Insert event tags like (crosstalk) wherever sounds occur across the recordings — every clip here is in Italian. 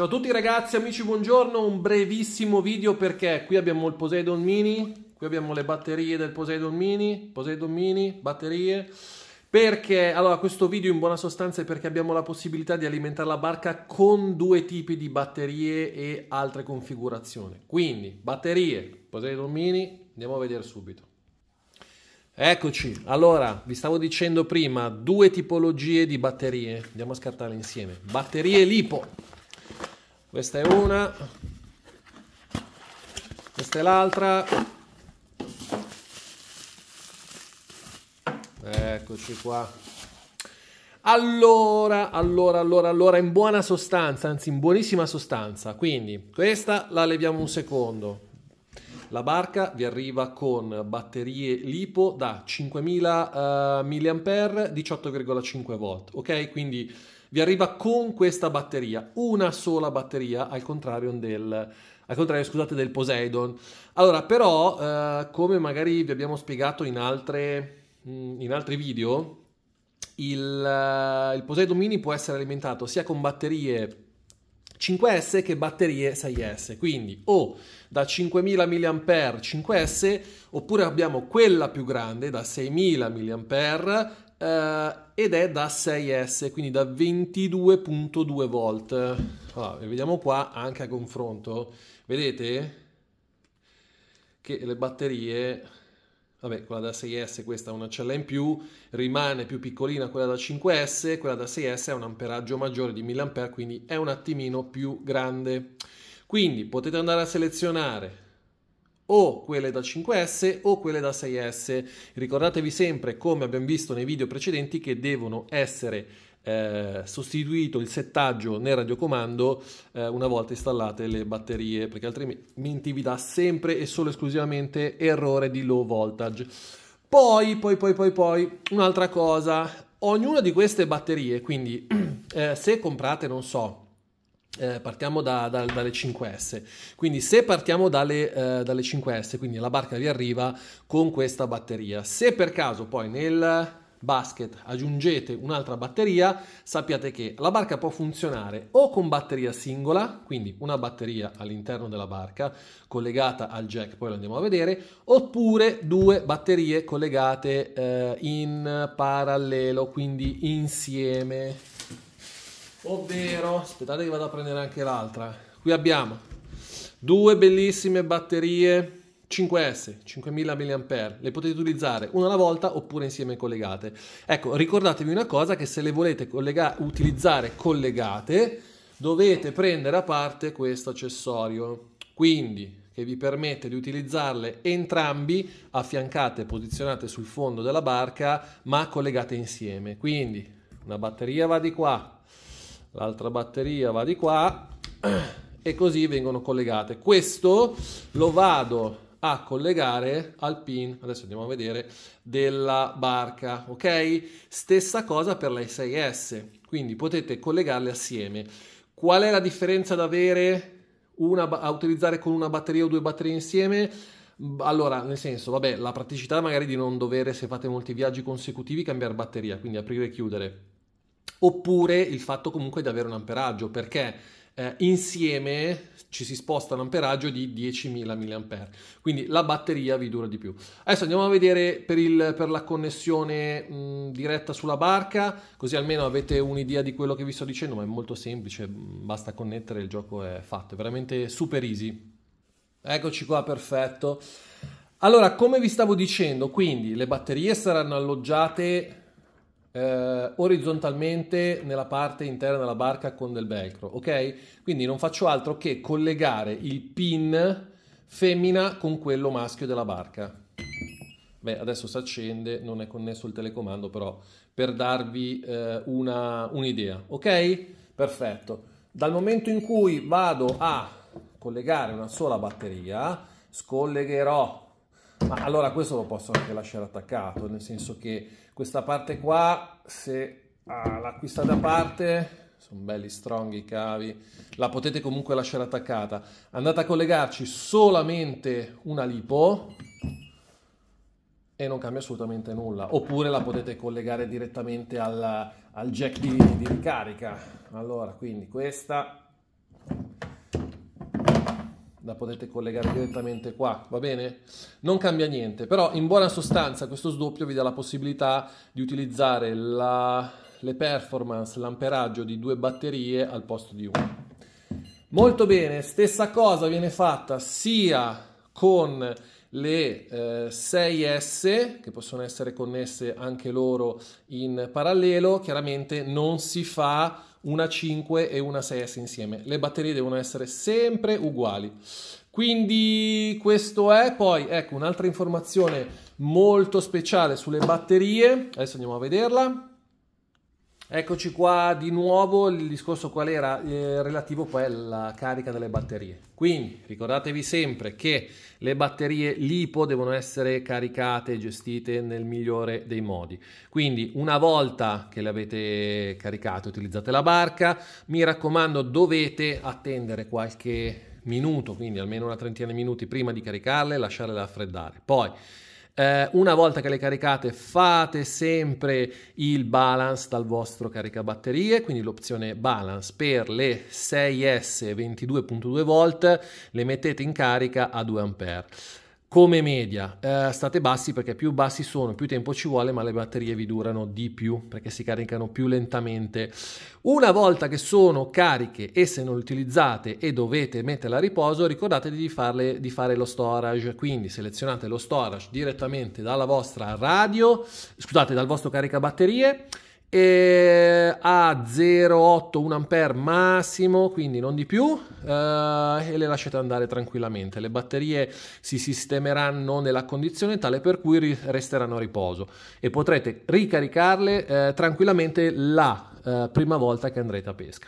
Ciao a tutti ragazzi, amici, buongiorno. Un brevissimo video perché qui abbiamo il Poseidon Mini, qui abbiamo le batterie del Poseidon Mini, Poseidon Mini, batterie. Perché, allora, questo video in buona sostanza è perché abbiamo la possibilità di alimentare la barca con due tipi di batterie e altre configurazioni. Quindi, batterie, Poseidon Mini, andiamo a vedere subito. Eccoci, allora vi stavo dicendo prima due tipologie di batterie, andiamo a scartarle insieme. Batterie lipo, questa è una, questa è l'altra. Eccoci qua. Allora, allora, allora, allora, in buona sostanza, anzi in buonissima sostanza. Quindi, questa la leviamo un secondo. La barca vi arriva con batterie lipo da 5000 uh, mAh 18,5 volt, ok? Quindi vi arriva con questa batteria, una sola batteria al contrario del al contrario, scusate, del Poseidon. Allora, però, eh, come magari vi abbiamo spiegato in, altre, mm, in altri video, il, eh, il Poseidon Mini può essere alimentato sia con batterie 5S che batterie 6S. Quindi o da 5000 mAh 5S oppure abbiamo quella più grande da 6000 mAh eh, ed è da 6S, quindi da 22.2 volt. Allora, vediamo qua anche a confronto. Vedete che le batterie Vabbè, quella da 6S questa è una cella in più, rimane più piccolina quella da 5S, quella da 6S ha un amperaggio maggiore di 1000A, quindi è un attimino più grande. Quindi potete andare a selezionare o quelle da 5S o quelle da 6S. Ricordatevi sempre, come abbiamo visto nei video precedenti, che devono essere eh, sostituito il settaggio nel radiocomando eh, una volta installate le batterie perché altrimenti vi dà sempre e solo esclusivamente errore di low voltage. Poi, poi, poi, poi, poi, un'altra cosa, ognuna di queste batterie, quindi (clears throat) eh, se comprate, non so, eh, partiamo da, da, dalle 5S. Quindi, se partiamo dalle, eh, dalle 5S, quindi la barca vi arriva con questa batteria. Se per caso poi nel basket aggiungete un'altra batteria, sappiate che la barca può funzionare o con batteria singola, quindi una batteria all'interno della barca collegata al jack, poi lo andiamo a vedere, oppure due batterie collegate eh, in parallelo, quindi insieme. Ovvero, aspettate che vado a prendere anche l'altra. Qui abbiamo due bellissime batterie 5S, 5000 mAh, le potete utilizzare una alla volta oppure insieme collegate. Ecco, ricordatevi una cosa che se le volete collega- utilizzare collegate, dovete prendere a parte questo accessorio. Quindi che vi permette di utilizzarle entrambi affiancate, posizionate sul fondo della barca, ma collegate insieme. Quindi una batteria va di qua, l'altra batteria va di qua (clears throat) e così vengono collegate. Questo lo vado a collegare al pin, adesso andiamo a vedere, della barca, ok? Stessa cosa per la 6S, quindi potete collegarle assieme. Qual è la differenza da avere una, a utilizzare con una batteria o due batterie insieme? Allora, nel senso, vabbè, la praticità magari di non dover, se fate molti viaggi consecutivi, cambiare batteria, quindi aprire e chiudere oppure il fatto comunque di avere un amperaggio, perché eh, insieme ci si sposta un amperaggio di 10.000 mAh, quindi la batteria vi dura di più. Adesso andiamo a vedere per, il, per la connessione mh, diretta sulla barca, così almeno avete un'idea di quello che vi sto dicendo, ma è molto semplice, basta connettere, il gioco è fatto, è veramente super easy. Eccoci qua, perfetto. Allora, come vi stavo dicendo, quindi le batterie saranno alloggiate eh, orizzontalmente nella parte interna della barca con del velcro, ok? Quindi non faccio altro che collegare il pin femmina con quello maschio della barca. Beh, adesso si accende, non è connesso il telecomando, però per darvi eh, una, un'idea, ok? Perfetto. Dal momento in cui vado a collegare una sola batteria, scollegherò ma allora questo lo posso anche lasciare attaccato, nel senso che questa parte qua, se ah, l'acquista da parte, sono belli strong i cavi, la potete comunque lasciare attaccata. Andate a collegarci solamente una lipo e non cambia assolutamente nulla. Oppure la potete collegare direttamente al, al jack di, di ricarica. Allora, quindi questa la potete collegare direttamente qua, va bene? Non cambia niente, però in buona sostanza questo sdoppio vi dà la possibilità di utilizzare la, le performance, l'amperaggio di due batterie al posto di una. Molto bene, stessa cosa viene fatta sia con le eh, 6S che possono essere connesse anche loro in parallelo, chiaramente non si fa una 5 e una 6S insieme, le batterie devono essere sempre uguali. Quindi questo è poi ecco un'altra informazione molto speciale sulle batterie, adesso andiamo a vederla. Eccoci qua di nuovo, il discorso qual era? Eh, relativo poi alla carica delle batterie. Quindi ricordatevi sempre che le batterie LiPo devono essere caricate e gestite nel migliore dei modi. Quindi una volta che le avete caricate, utilizzate la barca, mi raccomando dovete attendere qualche minuto, quindi almeno una trentina di minuti prima di caricarle e lasciarle raffreddare. Poi eh, una volta che le caricate fate sempre il balance dal vostro caricabatterie, quindi l'opzione balance per le 6S 22.2 volt le mettete in carica a 2 A come media eh, state bassi perché più bassi sono, più tempo ci vuole, ma le batterie vi durano di più perché si caricano più lentamente. Una volta che sono cariche e se non le utilizzate e dovete metterla a riposo, ricordatevi di, farle, di fare lo storage, quindi selezionate lo storage direttamente dalla vostra radio, scusate, dal vostro caricabatterie e eh, a 0,8 1A massimo, quindi non di più, eh, e le lasciate andare tranquillamente. Le batterie si sistemeranno nella condizione tale per cui resteranno a riposo e potrete ricaricarle eh, tranquillamente la eh, prima volta che andrete a pesca.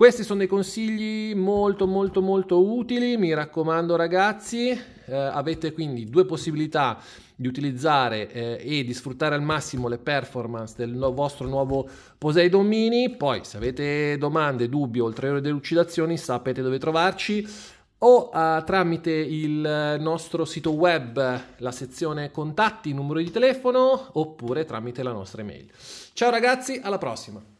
Questi sono dei consigli molto molto molto utili, mi raccomando ragazzi, eh, avete quindi due possibilità di utilizzare eh, e di sfruttare al massimo le performance del no- vostro nuovo Poseidon Mini, poi se avete domande, dubbi o ulteriori delucidazioni sapete dove trovarci o eh, tramite il nostro sito web, la sezione contatti, numero di telefono oppure tramite la nostra email. Ciao ragazzi, alla prossima!